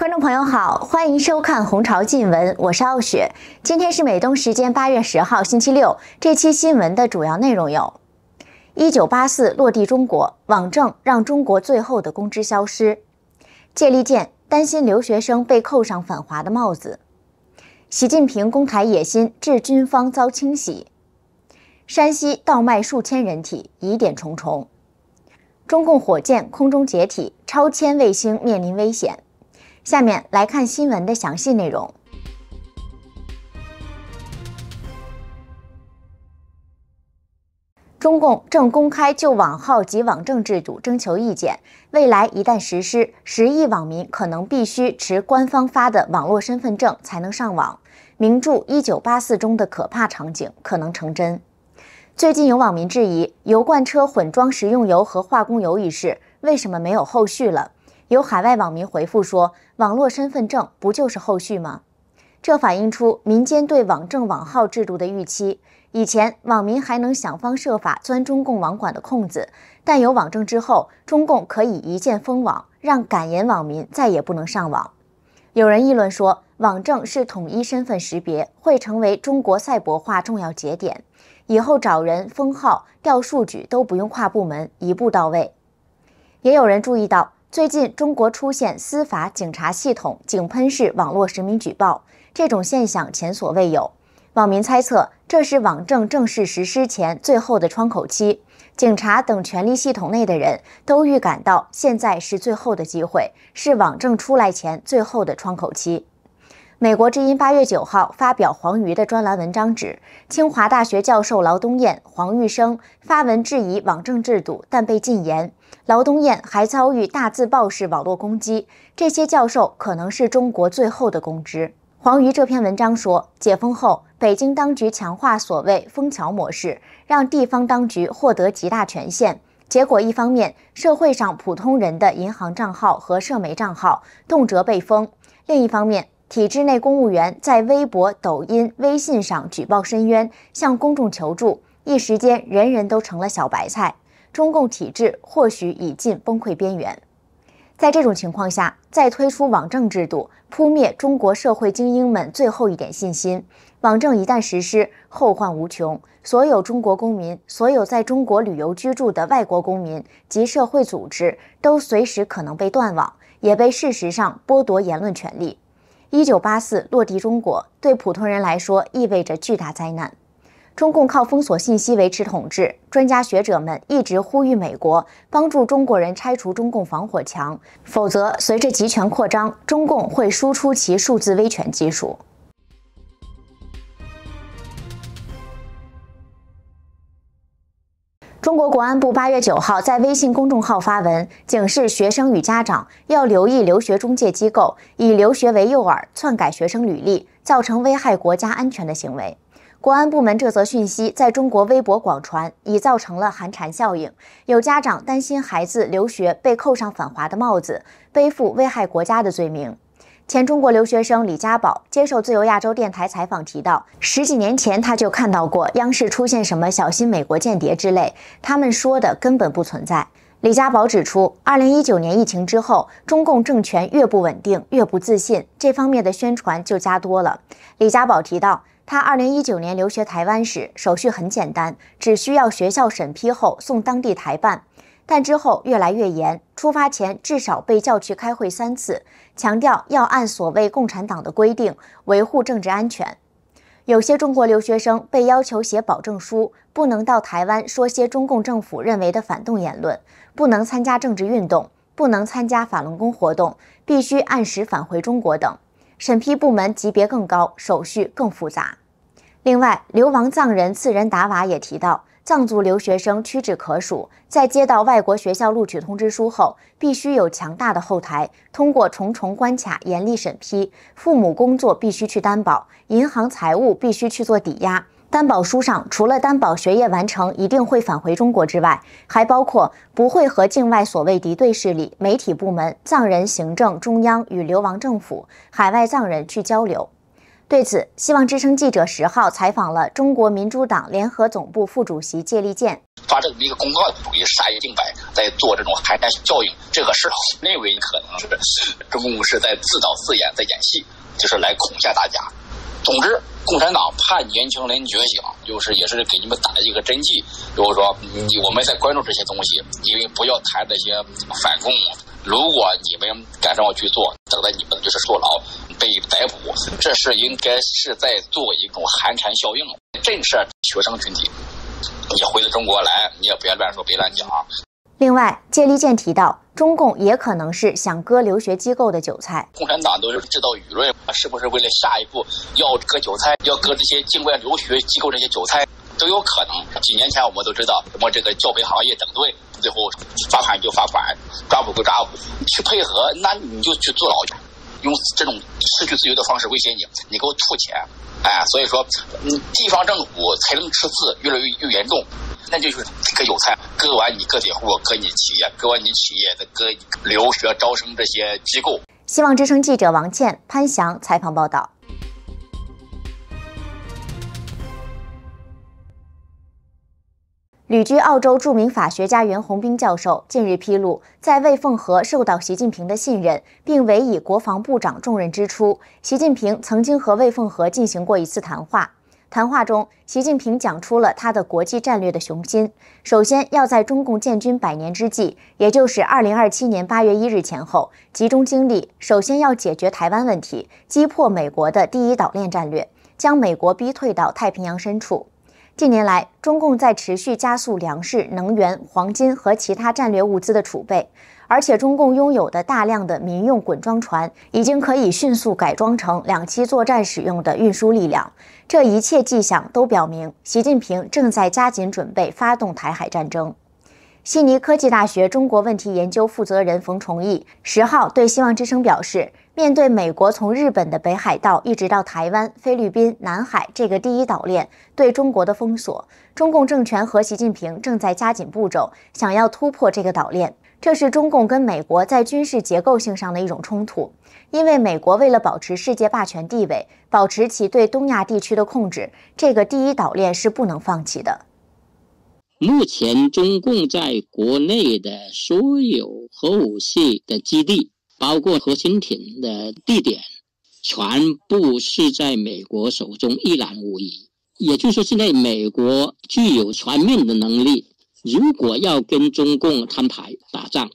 观众朋友好，欢迎收看《红潮尽闻》，我是傲雪。今天是美东时间八月十号，星期六。这期新闻的主要内容有：一九八四落地中国，网证让中国最后的公知消失；借力剑担心留学生被扣上反华的帽子；习近平公开野心致军方遭清洗；山西倒卖数千人体疑点重重；中共火箭空中解体，超千卫星面临危险。下面来看新闻的详细内容。中共正公开就网号及网证制度征求意见，未来一旦实施，十亿网民可能必须持官方发的网络身份证才能上网。名著《一九八四》中的可怕场景可能成真。最近有网民质疑油罐车混装食用油和化工油一事，为什么没有后续了？有海外网民回复说，网络身份证不就是后续吗？这反映出民间对网证网号制度的预期。以前网民还能想方设法钻中共网管的空子，但有网证之后，中共可以一键封网，让敢言网民再也不能上网。有人议论说，网证是统一身份识别，会成为中国赛博化重要节点，以后找人、封号、调数据都不用跨部门，一步到位。也有人注意到。最近，中国出现司法、警察系统井喷式网络实名举报，这种现象前所未有。网民猜测，这是网证正式实施前最后的窗口期。警察等权力系统内的人都预感到，现在是最后的机会，是网证出来前最后的窗口期。美国之音八月九号发表黄瑜的专栏文章，指清华大学教授劳东燕、黄玉生发文质疑网证制度，但被禁言。劳东彦还遭遇大字报式网络攻击，这些教授可能是中国最后的公知。黄瑜这篇文章说，解封后，北京当局强化所谓“封桥模式”，让地方当局获得极大权限。结果，一方面，社会上普通人的银行账号和社媒账号动辄被封；另一方面，体制内公务员在微博、抖音、微信上举报申冤，向公众求助，一时间人人都成了小白菜。中共体制或许已近崩溃边缘，在这种情况下，再推出网政制度，扑灭中国社会精英们最后一点信心。网政一旦实施，后患无穷。所有中国公民、所有在中国旅游居住的外国公民及社会组织，都随时可能被断网，也被事实上剥夺言论权利。一九八四落地中国，对普通人来说意味着巨大灾难。中共靠封锁信息维持统治，专家学者们一直呼吁美国帮助中国人拆除中共防火墙，否则随着集权扩张，中共会输出其数字威权技术。中国国安部八月九号在微信公众号发文，警示学生与家长要留意留学中介机构以留学为诱饵篡改学生履历，造成危害国家安全的行为。国安部门这则讯息在中国微博广传，已造成了寒蝉效应。有家长担心孩子留学被扣上反华的帽子，背负危害国家的罪名。前中国留学生李家宝接受自由亚洲电台采访，提到十几年前他就看到过央视出现什么“小心美国间谍”之类，他们说的根本不存在。李家宝指出，二零一九年疫情之后，中共政权越不稳定，越不自信，这方面的宣传就加多了。李家宝提到。他二零一九年留学台湾时，手续很简单，只需要学校审批后送当地台办。但之后越来越严，出发前至少被叫去开会三次，强调要按所谓共产党的规定维护政治安全。有些中国留学生被要求写保证书，不能到台湾说些中共政府认为的反动言论，不能参加政治运动，不能参加法轮功活动，必须按时返回中国等。审批部门级别更高，手续更复杂。另外，流亡藏人次仁达瓦也提到，藏族留学生屈指可数，在接到外国学校录取通知书后，必须有强大的后台，通过重重关卡，严厉审批。父母工作必须去担保，银行财务必须去做抵押。担保书上除了担保学业完成，一定会返回中国之外，还包括不会和境外所谓敌对势力、媒体部门、藏人行政中央与流亡政府、海外藏人去交流。对此，希望之声记者十号采访了中国民主党联合总部副主席谢立健。发这么一个公告，属于杀一儆百，在做这种寒南效应，这个事认为可能是中共是在自导自演，在演戏，就是来恐吓大家。总之，共产党怕年轻人觉醒，就是也是给你们打一个针剂，就是说，你我们在关注这些东西，因为不要谈那些反共。如果你们敢这么去做，等待你们的就是坐牢、被逮捕。这是应该是在做一种寒蝉效应，震慑学生群体。你回到中国来，你也不要乱说、别乱讲。另外，借立健提到，中共也可能是想割留学机构的韭菜。共产党都是制造舆论，是不是为了下一步要割韭菜？要割这些境外留学机构这些韭菜都有可能。几年前我们都知道，什么这个教培行业整顿。最后，罚款就罚款，抓捕归抓捕，去配合，那你就去坐牢，用这种失去自由的方式威胁你，你给我吐钱，哎，所以说，地方政府财政赤字越来越越严重，那就是割韭菜，割完你个体户，割你企业，割完你企业的割留学招生这些机构。希望之声记者王倩、潘翔采访报道。旅居澳洲著名法学家袁宏斌教授近日披露，在魏凤和受到习近平的信任并委以国防部长重任之初，习近平曾经和魏凤和进行过一次谈话。谈话中，习近平讲出了他的国际战略的雄心：首先要在中共建军百年之际，也就是2027年8月1日前后，集中精力，首先要解决台湾问题，击破美国的第一岛链战略，将美国逼退到太平洋深处。近年来，中共在持续加速粮食、能源、黄金和其他战略物资的储备，而且中共拥有的大量的民用滚装船已经可以迅速改装成两栖作战使用的运输力量。这一切迹象都表明，习近平正在加紧准备发动台海战争。悉尼科技大学中国问题研究负责人冯崇义十号对《希望之声》表示。面对美国从日本的北海道一直到台湾、菲律宾、南海这个第一岛链对中国的封锁，中共政权和习近平正在加紧步骤，想要突破这个岛链。这是中共跟美国在军事结构性上的一种冲突，因为美国为了保持世界霸权地位，保持其对东亚地区的控制，这个第一岛链是不能放弃的。目前，中共在国内的所有核武器的基地。包括核潜艇的地点，全部是在美国手中一览无遗。也就是说，现在美国具有全面的能力。如果要跟中共摊牌打仗，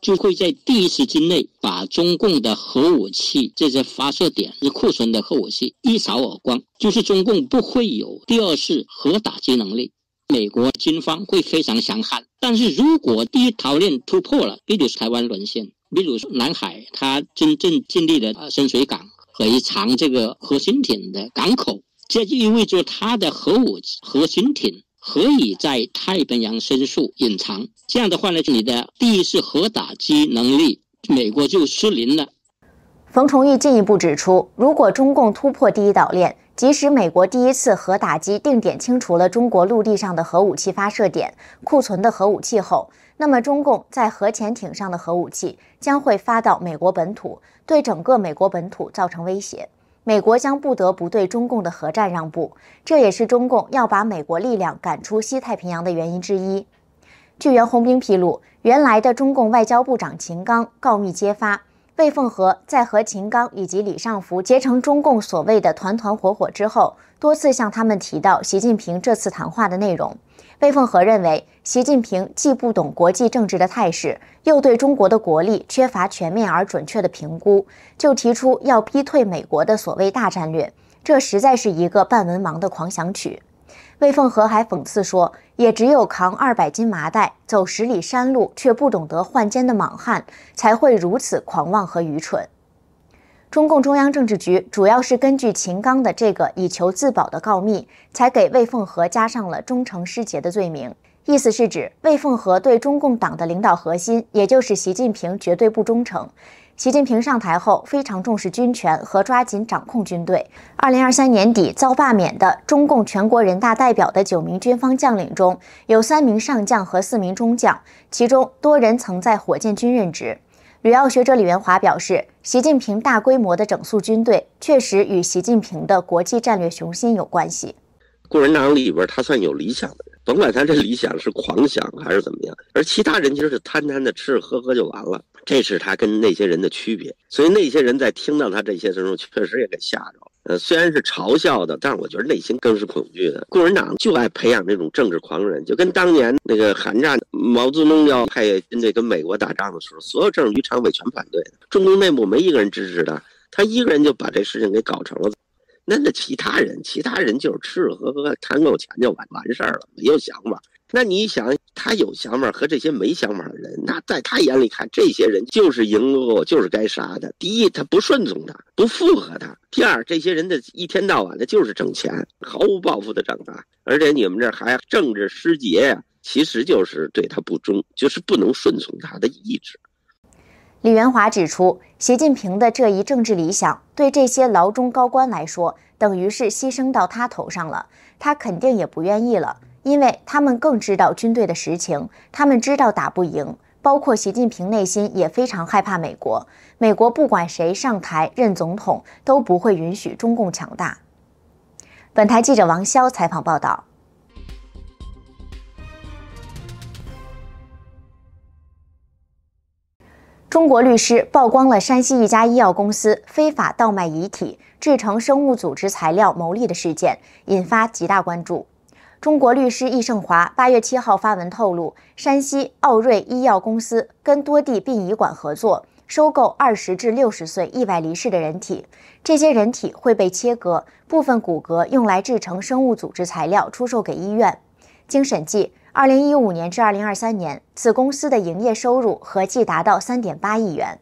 就会在第一时间内把中共的核武器这些发射点、是库存的核武器一扫而光，就是中共不会有第二次核打击能力。美国军方会非常强悍，但是如果第一条链突破了，比如台湾沦陷。比如说，南海它真正建立了深水港和藏这个核潜艇的港口，这就意味着它的核武核潜艇可以在太平洋深处隐藏。这样的话呢，你的第一次核打击能力，美国就失灵了。冯崇玉进一步指出，如果中共突破第一岛链，即使美国第一次核打击定点清除了中国陆地上的核武器发射点、库存的核武器后。那么，中共在核潜艇上的核武器将会发到美国本土，对整个美国本土造成威胁。美国将不得不对中共的核战让步，这也是中共要把美国力量赶出西太平洋的原因之一。据袁宏兵披露，原来的中共外交部长秦刚告密揭发。魏凤和在和秦刚以及李尚福结成中共所谓的“团团伙伙之后，多次向他们提到习近平这次谈话的内容。魏凤和认为，习近平既不懂国际政治的态势，又对中国的国力缺乏全面而准确的评估，就提出要逼退美国的所谓大战略，这实在是一个半文盲的狂想曲。魏凤和还讽刺说：“也只有扛二百斤麻袋、走十里山路却不懂得换肩的莽汉，才会如此狂妄和愚蠢。”中共中央政治局主要是根据秦刚的这个以求自保的告密，才给魏凤和加上了忠诚失节的罪名，意思是指魏凤和对中共党的领导核心，也就是习近平，绝对不忠诚。习近平上台后非常重视军权和抓紧掌控军队。二零二三年底遭罢免的中共全国人大代表的九名军方将领中，有三名上将和四名中将，其中多人曾在火箭军任职。旅澳学者李元华表示，习近平大规模的整肃军队，确实与习近平的国际战略雄心有关系。共产党里边，他算有理想的人，甭管他这理想是狂想还是怎么样，而其他人其实是贪贪的吃吃喝喝就完了，这是他跟那些人的区别。所以那些人在听到他这些的时候，确实也给吓着了。呃，虽然是嘲笑的，但是我觉得内心更是恐惧的。共产党就爱培养这种政治狂人，就跟当年那个韩战，毛泽东要派军队跟美国打仗的时候，所有政治局常委全反对中共内部没一个人支持他，他一个人就把这事情给搞成了。那那其他人，其他人就是吃吃喝喝，贪够钱就完完事儿了，没有想法。那你想，他有想法和这些没想法的人，那在他眼里看，这些人就是淫恶，就是该杀的。第一，他不顺从他，不附和他；第二，这些人的一天到晚的就是挣钱，毫无抱负的挣他。而且你们这还政治失节，呀，其实就是对他不忠，就是不能顺从他的意志。李元华指出，习近平的这一政治理想对这些劳中高官来说，等于是牺牲到他头上了，他肯定也不愿意了，因为他们更知道军队的实情，他们知道打不赢，包括习近平内心也非常害怕美国，美国不管谁上台任总统，都不会允许中共强大。本台记者王潇采访报道。中国律师曝光了山西一家医药公司非法倒卖遗体、制成生物组织材料牟利的事件，引发极大关注。中国律师易胜华八月七号发文透露，山西奥瑞医药公司跟多地殡仪馆合作，收购二十至六十岁意外离世的人体，这些人体会被切割，部分骨骼用来制成生物组织材料出售给医院。经审计。二零一五年至二零二三年，此公司的营业收入合计达到三点八亿元。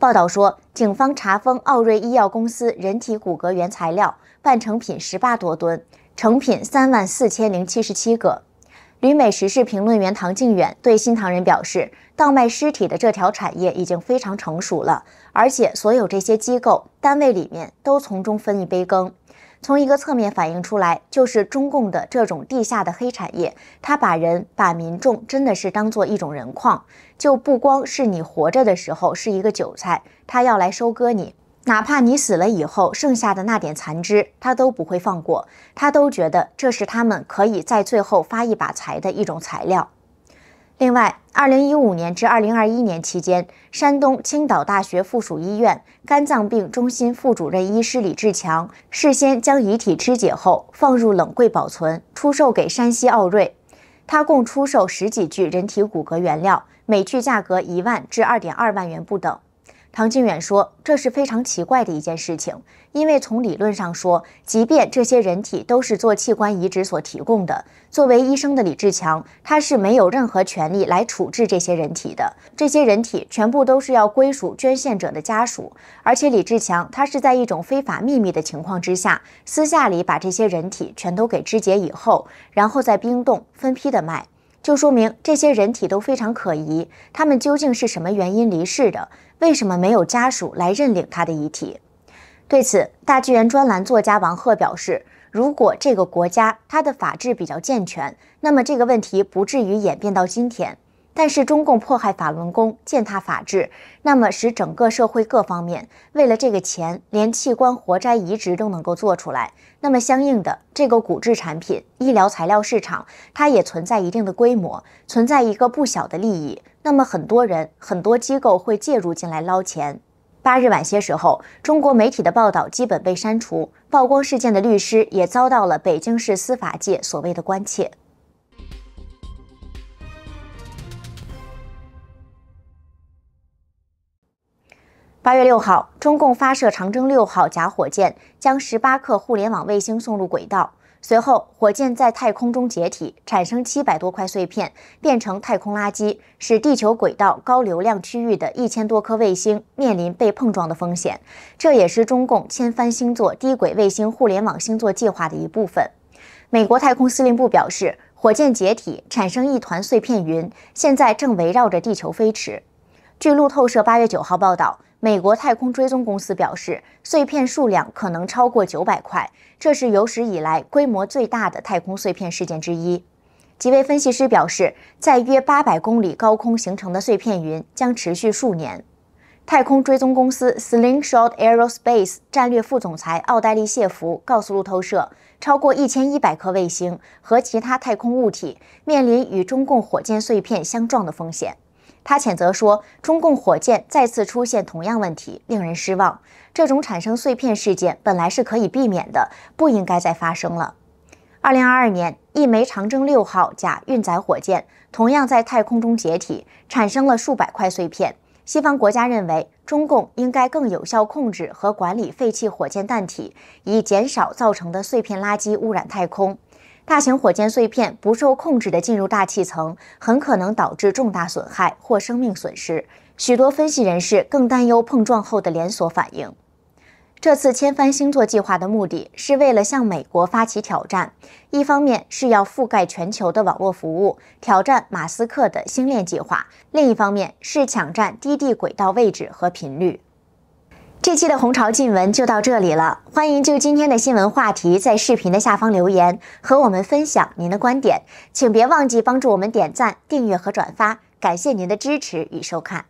报道说，警方查封奥瑞医药公司人体骨骼原材料、半成品十八多吨，成品三万四千零七十七个。旅美时事评论员唐靖远对《新唐人》表示，倒卖尸体的这条产业已经非常成熟了，而且所有这些机构单位里面都从中分一杯羹。从一个侧面反映出来，就是中共的这种地下的黑产业，他把人、把民众真的是当做一种人矿，就不光是你活着的时候是一个韭菜，他要来收割你，哪怕你死了以后剩下的那点残肢，他都不会放过，他都觉得这是他们可以在最后发一把财的一种材料。另外，二零一五年至二零二一年期间，山东青岛大学附属医院肝脏病中心副主任医师李志强事先将遗体肢解后放入冷柜保存，出售给山西奥瑞。他共出售十几具人体骨骼原料，每具价格一万至二点二万元不等。唐靖远说：“这是非常奇怪的一件事情，因为从理论上说，即便这些人体都是做器官移植所提供的，作为医生的李志强，他是没有任何权利来处置这些人体的。这些人体全部都是要归属捐献者的家属，而且李志强他是在一种非法秘密的情况之下，私下里把这些人体全都给肢解以后，然后在冰冻分批的卖。”就说明这些人体都非常可疑，他们究竟是什么原因离世的？为什么没有家属来认领他的遗体？对此，大纪元专栏作家王鹤表示，如果这个国家它的法制比较健全，那么这个问题不至于演变到今天。但是中共迫害法轮功，践踏法治，那么使整个社会各方面为了这个钱，连器官活摘移植都能够做出来。那么相应的这个骨质产品、医疗材料市场，它也存在一定的规模，存在一个不小的利益。那么很多人、很多机构会介入进来捞钱。八日晚些时候，中国媒体的报道基本被删除，曝光事件的律师也遭到了北京市司法界所谓的关切。八月六号，中共发射长征六号假火箭，将十八颗互联网卫星送入轨道。随后，火箭在太空中解体，产生七百多块碎片，变成太空垃圾，使地球轨道高流量区域的一千多颗卫星面临被碰撞的风险。这也是中共千帆星座低轨卫星互联网星座计划的一部分。美国太空司令部表示，火箭解体产生一团碎片云，现在正围绕着地球飞驰。据路透社八月九号报道。美国太空追踪公司表示，碎片数量可能超过九百块，这是有史以来规模最大的太空碎片事件之一。几位分析师表示，在约八百公里高空形成的碎片云将持续数年。太空追踪公司 SlingShot Aerospace 战略副总裁奥黛丽·谢弗告诉路透社，超过一千一百颗卫星和其他太空物体面临与中共火箭碎片相撞的风险。他谴责说：“中共火箭再次出现同样问题，令人失望。这种产生碎片事件本来是可以避免的，不应该再发生了。”二零二二年，一枚长征六号甲运载火箭同样在太空中解体，产生了数百块碎片。西方国家认为，中共应该更有效控制和管理废弃火箭弹体，以减少造成的碎片垃圾污染太空。大型火箭碎片不受控制地进入大气层，很可能导致重大损害或生命损失。许多分析人士更担忧碰撞后的连锁反应。这次“千帆星座”计划的目的是为了向美国发起挑战，一方面是要覆盖全球的网络服务，挑战马斯克的星链计划；另一方面是抢占低地轨道位置和频率。这期的红潮静闻就到这里了。欢迎就今天的新闻话题在视频的下方留言，和我们分享您的观点。请别忘记帮助我们点赞、订阅和转发，感谢您的支持与收看。